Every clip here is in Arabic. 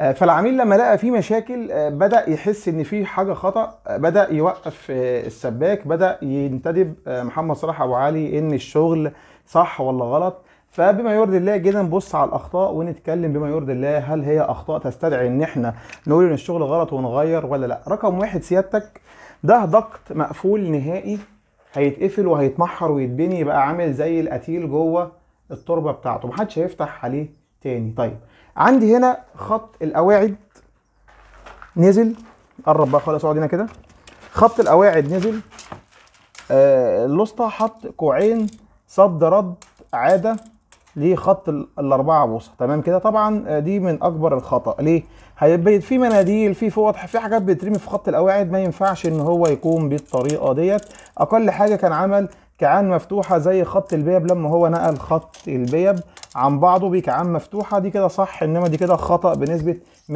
آه، فالعميل لما لقى فيه مشاكل آه، بدا يحس ان في حاجه خطا بدا يوقف آه، السباك بدا ينتدب محمد صلاح ابو علي ان الشغل صح ولا غلط فبما يرضي الله جينا نبص على الاخطاء ونتكلم بما يرضي الله هل هي اخطاء تستدعي ان احنا نقول ان الشغل غلط ونغير ولا لا رقم واحد سيادتك ده ضغط مقفول نهائي هيتقفل وهيتمحر ويتبني يبقى عامل زي القتيل جوه التربه بتاعته محدش هيفتح عليه تاني طيب عندي هنا خط القواعد نزل قرب بقى خلاص اقعد هنا كده خط القواعد نزل آه اللوسطة حط كوعين صد رد عادة لخط الأربعة بوصة تمام كده طبعا آه، دي من أكبر الخطأ ليه؟ هيبقى في مناديل في فوط في حاجات بترمي في خط القواعد ما ينفعش إن هو يكون بالطريقة ديت أقل حاجة كان عمل كعان مفتوحه زي خط البيب لما هو نقل خط البيب عن بعضه بكعان مفتوحه دي كده صح انما دي كده خطا بنسبه 100%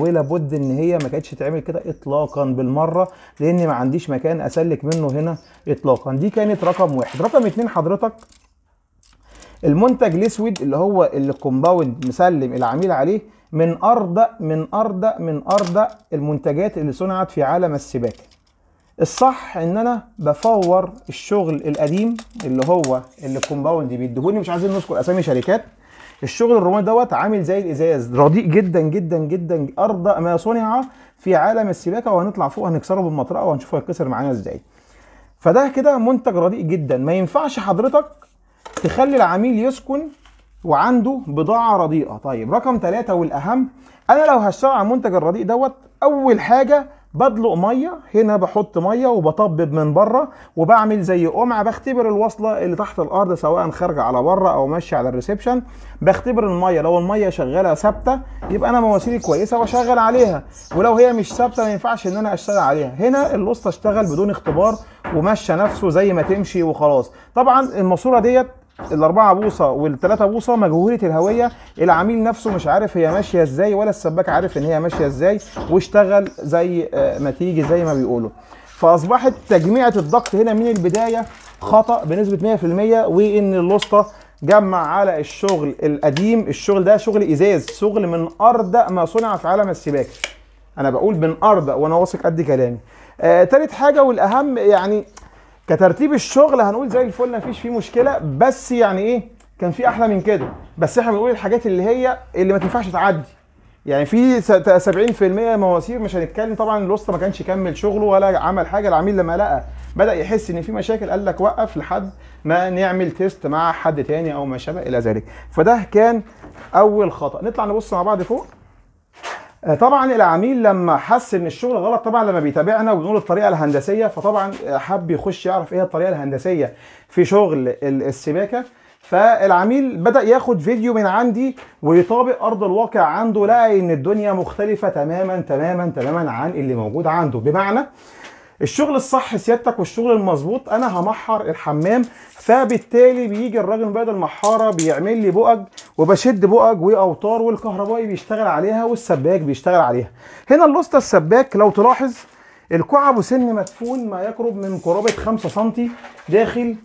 ولابد ان هي ما كانتش تعمل كده اطلاقا بالمره لان ما عنديش مكان اسلك منه هنا اطلاقا دي كانت رقم واحد رقم اتنين حضرتك المنتج الاسود اللي هو اللي الكومباوند مسلم العميل عليه من اردأ من اردأ من اردأ المنتجات اللي صنعت في عالم السباكه الصح ان انا بفور الشغل القديم اللي هو اللي الكومباوند بيديهولي مش عايزين نذكر اسامي شركات الشغل الروماني دوت عامل زي الازاز رديء جدا جدا جدا ارضى ما صنع في عالم السباكه وهنطلع فوق هنكسره بالمطرقه وهنشوفه هيتكسر معانا ازاي فده كده منتج رديء جدا ما ينفعش حضرتك تخلي العميل يسكن وعنده بضاعه رديئه طيب رقم ثلاثة والاهم انا لو هشتغل على المنتج الرديء دوت اول حاجه بدلق ميه هنا بحط ميه وبطبب من بره وبعمل زي قمعه بختبر الوصله اللي تحت الارض سواء خارجه على بره او ماشيه على الريسبشن بختبر الميه لو الميه شغاله ثابته يبقى انا مواسيري كويسه واشغل عليها ولو هي مش ثابته ما ينفعش ان انا اشتغل عليها هنا الوصله اشتغل بدون اختبار ومشى نفسه زي ما تمشي وخلاص طبعا الماسوره ديت الاربعة بوصة والتلاتة بوصة مجهولة الهوية العميل نفسه مش عارف هي ماشية ازاي ولا السباك عارف ان هي ماشية ازاي واشتغل زي آه، ما تيجي زي ما بيقولوا فاصبحت تجميعة الضغط هنا من البداية خطأ بنسبة 100% وان اللوسطه جمع على الشغل القديم الشغل ده شغل ازاز شغل من أردأ ما صنع في عالم السباك انا بقول من أردأ وانا واثق قد كلامي آه، تالت حاجه والاهم يعني كترتيب الشغل هنقول زي الفل مفيش فيه مشكله بس يعني ايه كان في احلى من كده بس احنا بنقول الحاجات اللي هي اللي ما تنفعش تعدي يعني في 70% مواسير مش هنتكلم طبعا الوسط ما كانش كمل شغله ولا عمل حاجه العميل لما لقى بدا يحس ان في مشاكل قال لك وقف لحد ما نعمل تيست مع حد تاني او ما شابه الى ذلك فده كان اول خطا نطلع نبص مع بعض فوق آه، طبعا العميل لما حس ان الشغل غلط طبعا لما بيتابعنا وبنقول الطريقه الهندسيه فطبعا حب يخش يعرف ايه الطريقه الهندسيه في شغل السباكه فالعميل بدا ياخد فيديو من عندي ويطابق ارض الواقع عنده لقى ان الدنيا مختلفه تماما تماما تماما عن اللي موجود عنده بمعنى الشغل الصح سيادتك والشغل المظبوط انا همحر الحمام فبالتالي بيجي الراجل بعد المحاره بيعمل لي بؤج وبشد بؤج واوتار والكهربائي بيشتغل عليها والسباك بيشتغل عليها هنا اللوسته السباك لو تلاحظ الكعب سن مدفون ما يقرب من قرابه 5 سم داخل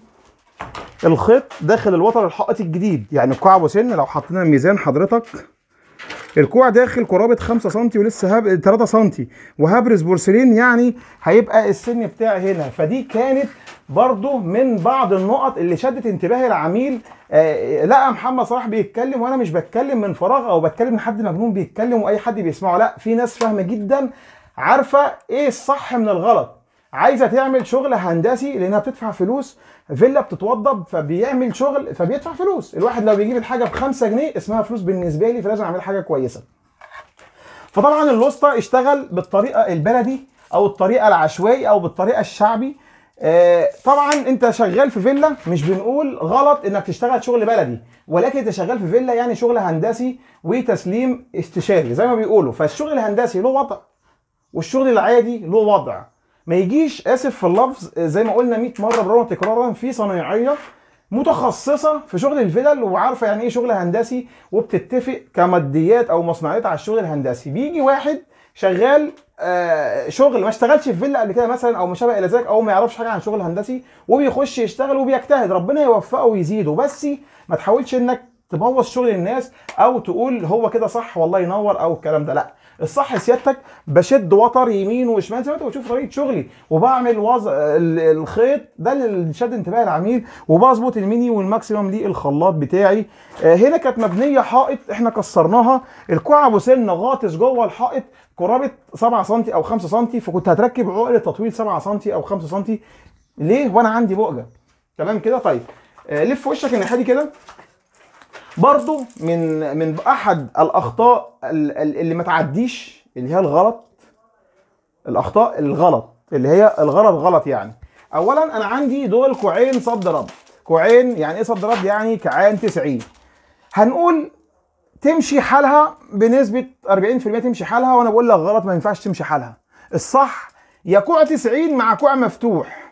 الخيط داخل الوتر الحائط الجديد يعني الكعب سن لو حطينا الميزان حضرتك الكوع داخل قرابه 5 سم ولسه هب... 3 سم وهبرز بورسلين يعني هيبقى السن بتاعي هنا فدي كانت برضه من بعض النقط اللي شدت انتباه العميل آه, آه، لا محمد صلاح بيتكلم وانا مش بتكلم من فراغ او بتكلم من حد مجنون بيتكلم واي حد بيسمعه لا في ناس فاهمه جدا عارفه ايه الصح من الغلط عايزه تعمل شغل هندسي لانها بتدفع فلوس فيلا بتتوضب فبيعمل شغل فبيدفع فلوس الواحد لو بيجيب الحاجه ب 5 جنيه اسمها فلوس بالنسبه لي فلازم اعمل حاجه كويسه فطبعا الوسطى اشتغل بالطريقه البلدي او الطريقه العشوائي او بالطريقه الشعبي آه، طبعا انت شغال في فيلا مش بنقول غلط انك تشتغل شغل بلدي ولكن انت شغال في فيلا يعني شغل هندسي وتسليم استشاري زي ما بيقولوا فالشغل الهندسي له وضع والشغل العادي له وضع ما يجيش اسف في اللفظ زي ما قلنا 100 مره مرارا تكرارا في صنايعيه متخصصه في شغل الفلل وعارفه يعني ايه شغل هندسي وبتتفق كماديات او مصنعيات على الشغل الهندسي بيجي واحد شغال آه، شغل ما اشتغلش في فيلا قبل كده مثلا او ما شابه الى ذلك او ما يعرفش حاجه عن شغل هندسي وبيخش يشتغل وبيجتهد ربنا يوفقه ويزيده بس ما تحاولش انك تبوظ شغل الناس او تقول هو كده صح والله ينور او الكلام ده لا الصح سيادتك بشد وتر يمين وشمال زي ما انت بتشوف طريقه شغلي وبعمل وز... الخيط ده اللي شد انتباه العميل وبظبط الميني والماكسيمم للخلاط بتاعي آه هنا كانت مبنيه حائط احنا كسرناها الكوع ابو سن غاطس جوه الحائط قرابه 7 سم او 5 سم فكنت هتركب عقله تطويل 7 سم او 5 سم ليه وانا عندي بؤجه تمام كده طيب آه لف وشك الناحيه دي كده برضو من من احد الاخطاء اللي ما تعديش اللي هي الغلط الاخطاء الغلط اللي هي الغلط غلط يعني اولا انا عندي دول كوعين صد رد كوعين يعني ايه صد رد يعني كعان 90 هنقول تمشي حالها بنسبه 40% تمشي حالها وانا بقول لك غلط ما ينفعش تمشي حالها الصح يا كوع 90 مع كوع مفتوح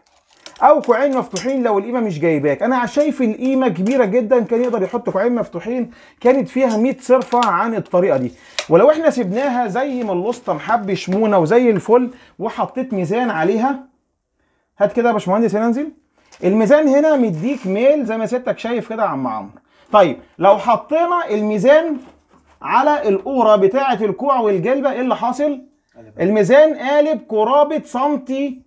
او كوعين مفتوحين لو القيمه مش جايباك انا شايف القيمه كبيره جدا كان يقدر يحط كوعين مفتوحين كانت فيها 100 صرفه عن الطريقه دي ولو احنا سبناها زي ما الوسطى محب شمونه وزي الفل وحطيت ميزان عليها هات كده يا باشمهندس هنا انزل الميزان هنا مديك ميل زي ما ستك شايف كده يا عم عمرو طيب لو حطينا الميزان على القوره بتاعه الكوع والجلبه ايه اللي حاصل الميزان قالب قرابه سنتي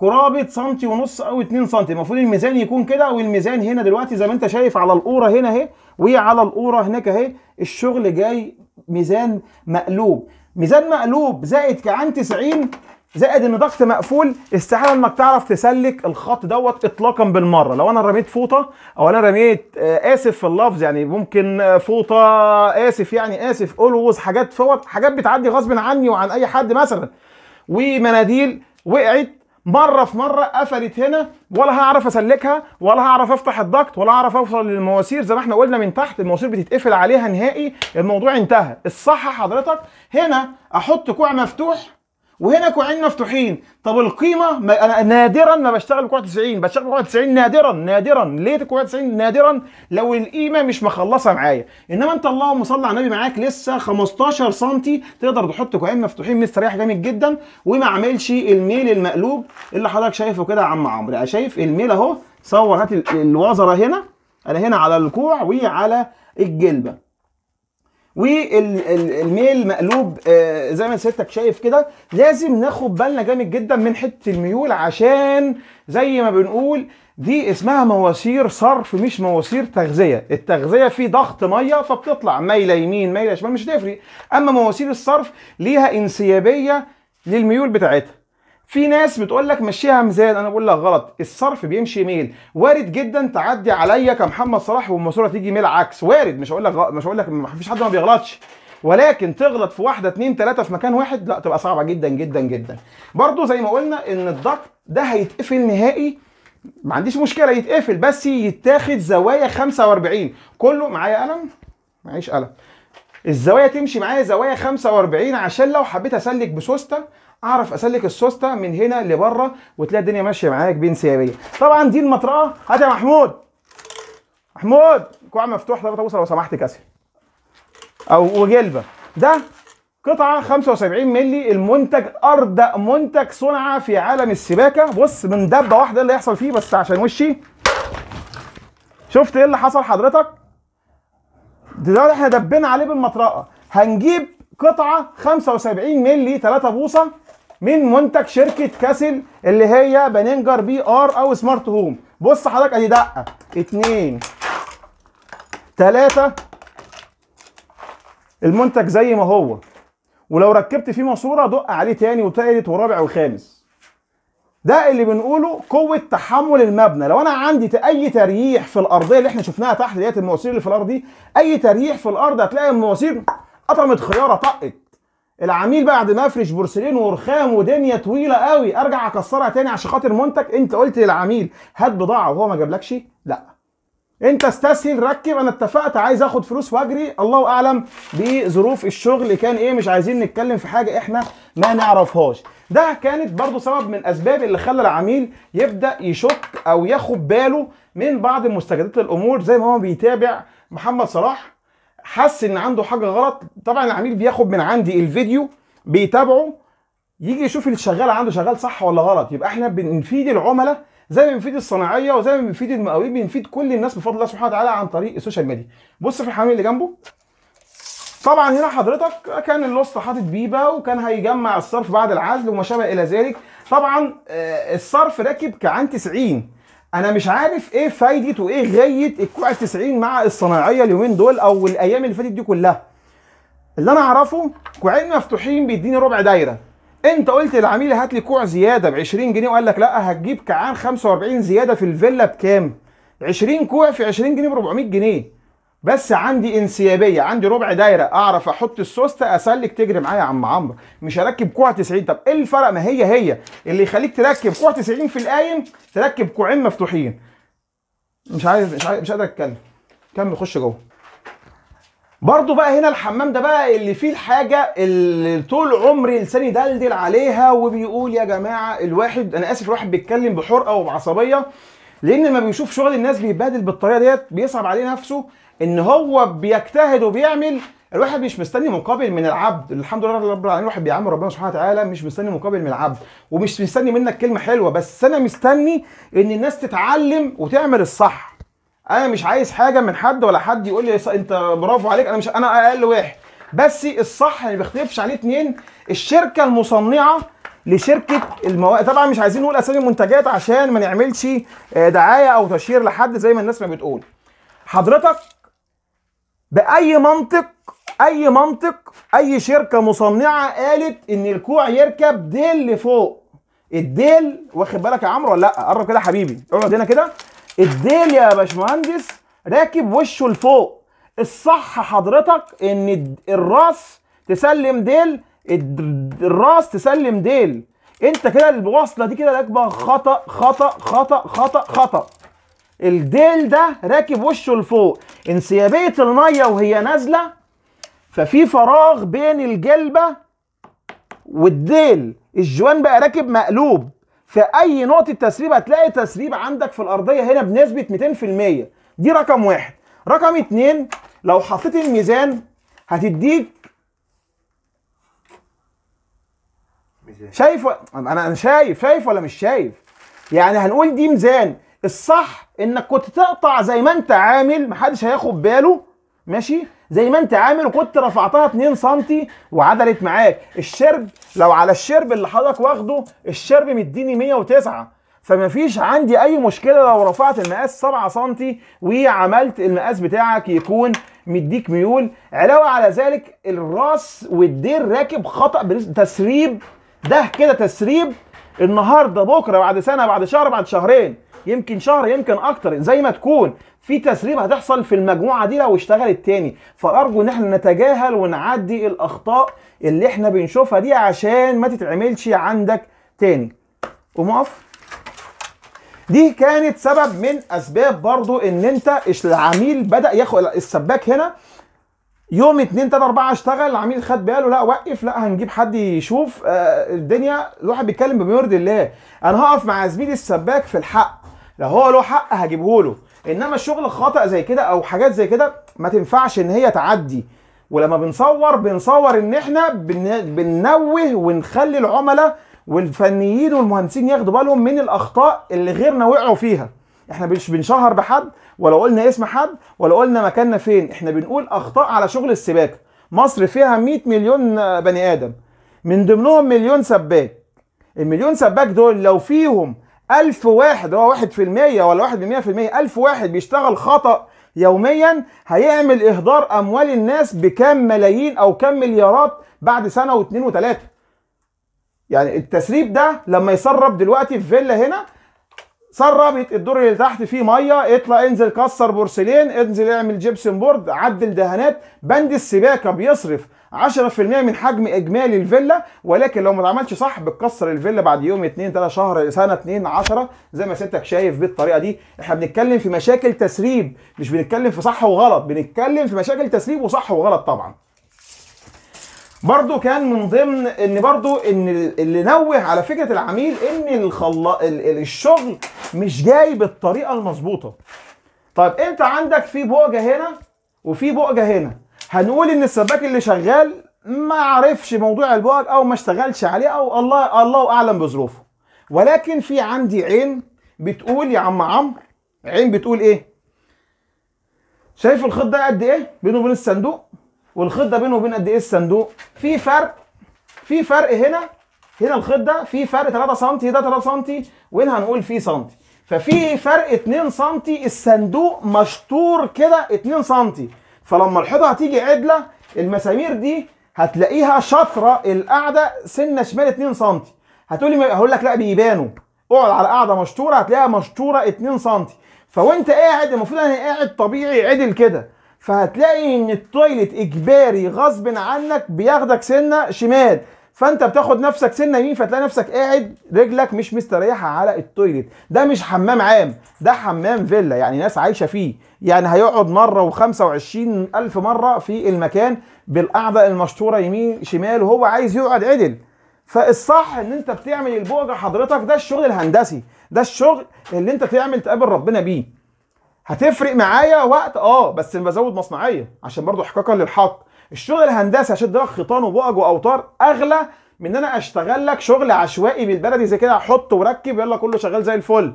قرابه سنتي ونص او 2 سنتي المفروض الميزان يكون كده والميزان هنا دلوقتي زي ما انت شايف على القوره هنا اهي وعلى القوره هناك اهي الشغل جاي ميزان مقلوب ميزان مقلوب زائد كعان 90 زائد ان ضغط مقفول استحاله انك تعرف تسلك الخط دوت اطلاقا بالمره لو انا رميت فوطه او انا رميت آه، اسف في اللفظ يعني ممكن آه، فوطه اسف يعني اسف اولوز حاجات فوط حاجات بتعدي غصب عني وعن اي حد مثلا ومناديل وقعت مره في مره قفلت هنا ولا هعرف اسلكها ولا هعرف افتح الضغط ولا هعرف اوصل للمواسير زي ما احنا قلنا من تحت المواسير بتتقفل عليها نهائي الموضوع انتهى الصح حضرتك هنا احط كوع مفتوح وهنا كوعين مفتوحين طب القيمه ما انا نادرا ما بشتغل بكوع 90 بشتغل بكوع 90 نادرا نادرا ليه كوع 90 نادرا لو القيمه مش مخلصه معايا انما انت اللهم صل على النبي معاك لسه 15 سم تقدر تحط كوعين مفتوحين مستريح جامد جدا وما اعملش الميل المقلوب اللي حضرتك شايفه كده يا عم عمرو انا شايف الميل اهو صور هات الوزره هنا انا هنا على الكوع وعلى الجلبه والميل مقلوب آه، زي ما ستك شايف كده لازم ناخد بالنا جامد جدا من حته الميول عشان زي ما بنقول دي اسمها مواسير صرف مش مواسير تغذيه التغذيه في ضغط ميه فبتطلع مايله يمين مايله شمال مش هتفرق اما مواسير الصرف ليها انسيابيه للميول بتاعتها في ناس بتقول لك مشيها ميزان انا بقول لك غلط الصرف بيمشي ميل وارد جدا تعدي عليا كمحمد صلاح والماسوره تيجي ميل عكس وارد مش هقول لك غلط. مش هقول لك مفيش حد ما بيغلطش ولكن تغلط في واحده اثنين ثلاثه في مكان واحد لا تبقى صعبه جدا جدا جدا برضو زي ما قلنا ان الضغط ده هيتقفل نهائي ما عنديش مشكله يتقفل بس يتاخد زوايا 45 كله معايا قلم معيش قلم الزوايا تمشي معايا زوايا 45 عشان لو حبيت اسلك بسوسته اعرف اسلك السوسته من هنا لبره وتلاقي الدنيا ماشيه معاك بانسيابيه طبعا دي المطرقه هات يا محمود محمود كوع مفتوح 3 بوصه لو سمحت كسر او وجلبه ده قطعة 75 مللي المنتج أردأ منتج صنع في عالم السباكة بص من دبة واحدة اللي يحصل فيه بس عشان وشي شفت ايه اللي حصل حضرتك؟ دلوقتي احنا دبينا عليه بالمطرقة هنجيب قطعة 75 مللي 3 بوصة من منتج شركه كاسل اللي هي بننجر بي ار او سمارت هوم بص حضرتك ادي دقه اتنين تلاته المنتج زي ما هو ولو ركبت فيه ماسوره دق عليه تاني وتالت ورابع وخامس ده اللي بنقوله قوه تحمل المبنى لو انا عندي اي تريح في الارضيه اللي احنا شفناها تحت ديت المواسير اللي في الارض دي اي تريح في الارض هتلاقي المواسير قطمت خياره طقت العميل بعد ما افرش بورسلين ورخام ودنيا طويله قوي ارجع اكسرها تاني عشان خاطر منتج انت قلت للعميل هات بضاعه وهو ما جابلكش لا انت استسهل ركب انا اتفقت عايز اخد فلوس واجري الله اعلم بظروف الشغل كان ايه مش عايزين نتكلم في حاجه احنا ما نعرفهاش ده كانت برضو سبب من اسباب اللي خلى العميل يبدا يشك او ياخد باله من بعض مستجدات الامور زي ما هو بيتابع محمد صلاح حس ان عنده حاجه غلط طبعا العميل بياخد من عندي الفيديو بيتابعه يجي يشوف الشغال عنده شغال صح ولا غلط يبقى احنا بنفيد العملاء زي ما بنفيد الصناعيه وزي ما بنفيد المقاولين بنفيد كل الناس بفضل الله سبحانه وتعالى عن طريق السوشيال ميديا بص في الحمام اللي جنبه طبعا هنا حضرتك كان اللوست حاطط بيبه وكان هيجمع الصرف بعد العزل وما شابه الى ذلك طبعا آه، الصرف راكب كعان 90 انا مش عارف ايه فايده وايه غايه الكوع 90 مع الصناعيه اليومين دول او الايام اللي فاتت دي كلها اللي انا اعرفه كوعين مفتوحين بيديني ربع دايره انت قلت للعميل هات لي كوع زياده ب 20 جنيه وقال لك لا هتجيب كعان 45 زياده في الفيلا بكام 20 كوع في 20 جنيه ب 400 جنيه بس عندي انسيابيه عندي ربع دايره اعرف احط السوسته اسلك تجري معايا يا عم عمرو مش هركب كوع 90 طب ايه الفرق ما هي هي اللي يخليك تركب كوع 90 في القايم تركب كوعين مفتوحين مش عايز مش عايز مش قادر اتكلم كمل خش جوه برضه بقى هنا الحمام ده بقى اللي فيه الحاجه اللي طول عمري لساني دلدل عليها وبيقول يا جماعه الواحد انا اسف الواحد بيتكلم بحرقه وبعصبيه لان ما بيشوف شغل الناس بيتبهدل بالطريقه ديت بيصعب عليه نفسه ان هو بيجتهد وبيعمل الواحد مش مستني مقابل من العبد الحمد لله رب العالمين الواحد بيعامل ربنا سبحانه وتعالى مش مستني مقابل من العبد ومش مستني منك كلمه حلوه بس انا مستني ان الناس تتعلم وتعمل الصح انا مش عايز حاجه من حد ولا حد يقول لي انت برافو عليك انا مش انا اقل واحد بس الصح ما بيختلفش عليه اتنين الشركه المصنعه لشركه المواد طبعا مش عايزين نقول اسامي منتجات عشان ما نعملش آه، دعايه او تشهير لحد زي ما الناس ما بتقول حضرتك باي منطق اي منطق اي شركه مصنعه قالت ان الكوع يركب ديل لفوق الديل واخد بالك يا عمرو ولا لا قرب كده حبيبي اقعد هنا كده الديل يا باشمهندس راكب وشه لفوق الصح حضرتك ان الراس تسلم ديل الراس تسلم ديل انت كده الوصله دي كده راكبه خطا خطا خطا خطا خطا الديل ده راكب وشه لفوق انسيابيه الميه وهي نازله ففي فراغ بين الجلبه والديل الجوان بقى راكب مقلوب في اي نقطه تسريب هتلاقي تسريب عندك في الارضيه هنا بنسبه 200% دي رقم واحد رقم اتنين لو حطيت الميزان هتديك شايف انا انا شايف شايف ولا مش شايف يعني هنقول دي ميزان الصح انك كنت تقطع زي ما انت عامل محدش هياخد باله ماشي زي ما انت عامل وكنت رفعتها 2 سم وعدلت معاك الشرب لو على الشرب اللي حضرتك واخده الشرب مديني 109 فما فيش عندي اي مشكله لو رفعت المقاس 7 سم وعملت المقاس بتاعك يكون مديك ميول علاوه على ذلك الراس والدير راكب خطا تسريب ده كده تسريب النهارده بكره بعد سنه بعد شهر بعد شهرين يمكن شهر يمكن اكتر زي ما تكون في تسريب هتحصل في المجموعه دي لو اشتغلت تاني فارجو ان احنا نتجاهل ونعدي الاخطاء اللي احنا بنشوفها دي عشان ما تتعملش عندك تاني قوم اقف دي كانت سبب من اسباب برضو ان انت العميل بدا ياخد السباك هنا يوم 2 3 4 اشتغل العميل خد باله لا وقف لا هنجيب حد يشوف آه، الدنيا الواحد بيتكلم بما يرضي الله انا هقف مع زميلي السباك في الحق لو هو له حق هجيبه له انما الشغل الخطا زي كده او حاجات زي كده ما تنفعش ان هي تعدي ولما بنصور بنصور ان احنا بننوه ونخلي العملاء والفنيين والمهندسين ياخدوا بالهم من الاخطاء اللي غيرنا وقعوا فيها احنا مش بنشهر بحد ولا قلنا اسم حد ولا قلنا مكاننا فين احنا بنقول اخطاء على شغل السباكه مصر فيها 100 مليون بني ادم من ضمنهم مليون سباك المليون سباك دول لو فيهم 1000 واحد هو 1% ولا 1% المية 1000 واحد بيشتغل خطأ يوميا هيعمل إهدار أموال الناس بكام ملايين أو كام مليارات بعد سنة واثنين وثلاثة يعني التسريب ده لما يسرب دلوقتي في فيلا هنا سربت الدور اللي تحت فيه ميه اطلع انزل كسر بورسلين انزل اعمل جيبسون بورد عدل دهانات بند السباكه بيصرف 10% من حجم اجمالي الفيلا ولكن لو ما اتعملش صح بتكسر الفيلا بعد يوم 2 3 شهر سنه 2 10 زي ما سيادتك شايف بالطريقه دي احنا بنتكلم في مشاكل تسريب مش بنتكلم في صح وغلط بنتكلم في مشاكل تسريب وصح وغلط طبعا برضو كان من ضمن ان برضو ان اللي نوه على فكره العميل ان الخلا... الشغل مش جاي بالطريقه المظبوطه طيب انت عندك في بؤجه هنا وفي بؤجه هنا هنقول ان السباك اللي شغال ما عرفش موضوع البؤر او ما اشتغلش عليه او الله الله اعلم بظروفه ولكن في عندي عين بتقول يا عم عمرو عين بتقول ايه شايف الخيط ده قد ايه بينه وبين الصندوق والخيط ده بينه وبين قد ايه الصندوق في فرق في فرق هنا هنا الخيط ده في فرق 3 سم ده 3 سم وهنا هنقول في سم ففي فرق 2 سم الصندوق مشطور كده 2 سم فلما الحيطه هتيجي عدله المسامير دي هتلاقيها شطرة القاعده سنه شمال 2 سم هتقولي هقول لك لا بيبانوا اقعد على قاعده مشطوره هتلاقيها مشطوره 2 سم فوانت قاعد المفروض انا قاعد طبيعي عدل كده فهتلاقي ان التويلت اجباري غصب عنك بياخدك سنه شمال فانت بتاخد نفسك سنه يمين فتلاقي نفسك قاعد رجلك مش مستريحه على التويليت ده مش حمام عام ده حمام فيلا يعني ناس عايشه فيه يعني هيقعد مره و25 الف مره في المكان بالقعده المشطوره يمين شمال وهو عايز يقعد عدل فالصح ان انت بتعمل البوجه حضرتك ده الشغل الهندسي ده الشغل اللي انت تعمل تقابل ربنا بيه هتفرق معايا وقت اه بس بزود مصنعيه عشان برضو احقاقا للحق الشغل الهندسي عشان اديلك خيطان وبقج واوتار اغلى من ان انا اشتغل لك شغل عشوائي بالبلدي زي كده حط وركب يلا كله شغال زي الفل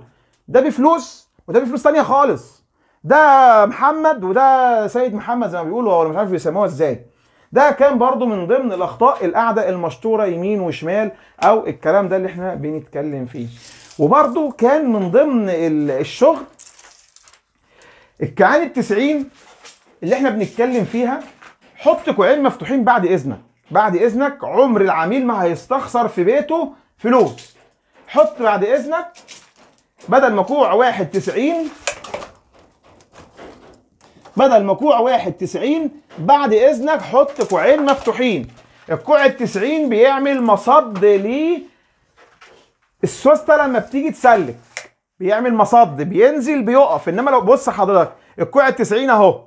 ده بفلوس وده بفلوس ثانيه خالص ده محمد وده سيد محمد زي ما بيقولوا ولا مش عارف بيسموها ازاي ده كان برضو من ضمن الاخطاء القاعده المشطوره يمين وشمال او الكلام ده اللي احنا بنتكلم فيه وبرضو كان من ضمن الشغل الكعان التسعين اللي احنا بنتكلم فيها حط كوعين مفتوحين بعد اذنك بعد اذنك عمر العميل ما هيستخسر في بيته فلوس حط بعد اذنك بدل مكوع واحد تسعين بدل مكوع واحد تسعين بعد اذنك حط كوعين مفتوحين الكوع التسعين بيعمل مصد للسوسته السوستة لما بتيجي تسلك بيعمل مصد بينزل بيقف انما لو بص حضرتك الكوع التسعين اهو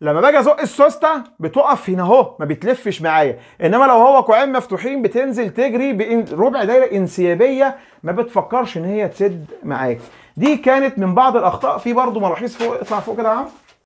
لما باجي ازق السوسته بتقف هنا اهو ما بتلفش معايا انما لو هو كوعين مفتوحين بتنزل تجري ربع دايره انسيابيه ما بتفكرش ان هي تسد معاك دي كانت من بعض الاخطاء في برضه مراحيص فوق اطلع فوق كده يا عم